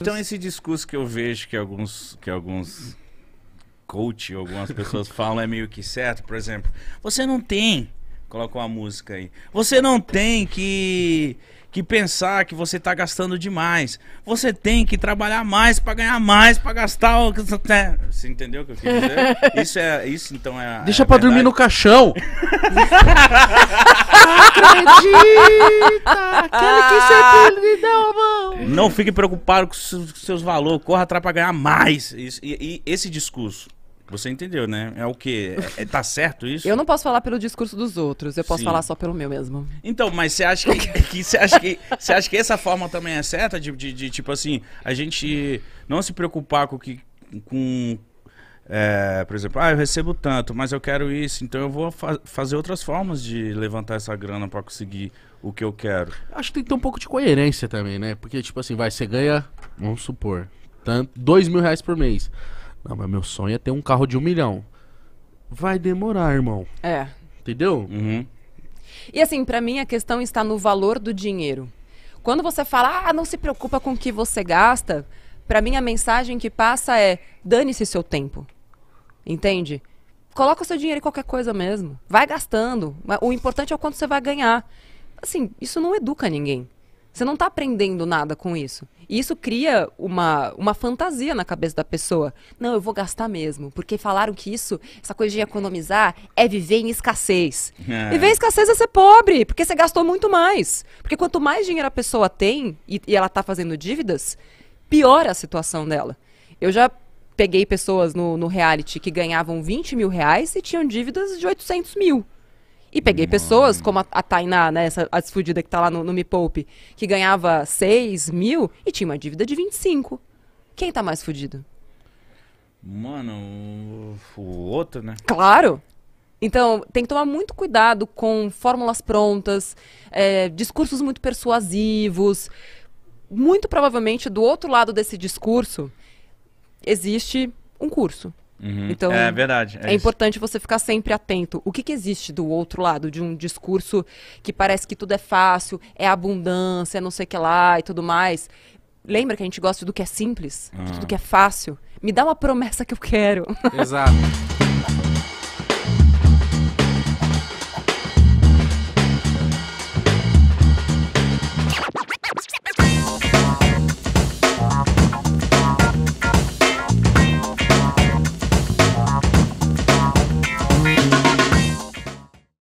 Então esse discurso que eu vejo que alguns que alguns coach, algumas pessoas falam é meio que certo, por exemplo, você não tem, colocou uma música aí. Você não tem que que pensar que você está gastando demais. Você tem que trabalhar mais para ganhar mais, para gastar o que você Você entendeu o que eu quis dizer? Isso, é, isso então é. Deixa é para dormir no caixão. Acredita! Aquele que sempre me deu mano. Não fique preocupado com seus valores, corra atrás para ganhar mais. E, e, e esse discurso, você entendeu, né? É o que está é, é, tá certo isso? Eu não posso falar pelo discurso dos outros, eu posso Sim. falar só pelo meu mesmo. Então, mas você acha que, que, você acha que você acha que essa forma também é certa de, de, de tipo assim, a gente não se preocupar com o que com é, por exemplo, ah, eu recebo tanto, mas eu quero isso, então eu vou fa fazer outras formas de levantar essa grana para conseguir o que eu quero. Acho que tem que ter um pouco de coerência também, né? Porque, tipo assim, vai, você ganha, vamos supor, tanto, dois mil reais por mês. Não, mas meu sonho é ter um carro de um milhão. Vai demorar, irmão. É. Entendeu? Uhum. E assim, para mim a questão está no valor do dinheiro. Quando você fala, ah, não se preocupa com o que você gasta, para mim a mensagem que passa é: dane-se seu tempo. Entende? Coloca o seu dinheiro em qualquer coisa mesmo. Vai gastando. O importante é o quanto você vai ganhar. Assim, isso não educa ninguém. Você não está aprendendo nada com isso. E isso cria uma, uma fantasia na cabeça da pessoa. Não, eu vou gastar mesmo. Porque falaram que isso, essa coisa de economizar, é viver em escassez. É. Viver em escassez é ser pobre, porque você gastou muito mais. Porque quanto mais dinheiro a pessoa tem e, e ela está fazendo dívidas, piora a situação dela. Eu já peguei pessoas no, no reality que ganhavam 20 mil reais e tinham dívidas de 800 mil. E peguei Mano. Hum. pessoas, como a, a Tainá, né, essa a desfudida que tá lá no, no Me Poupe, que ganhava 6 mil e tinha uma dívida de 25. Quem tá mais fudido? Mano, o, outro, né? Claro! Então, tem que tomar muito cuidado com fórmulas prontas, é, discursos muito persuasivos. Muito provavelmente, do outro lado desse discurso, existe um curso. Uhum. Então, é verdade. É, é importante você ficar sempre atento. O que, que existe do outro lado de um discurso que parece que tudo é fácil, é abundância, é não sei o que lá e tudo mais? Lembra que a gente gosta do que é simples, uhum. do ah. que é fácil? Me dá uma promessa que eu quero. Exato.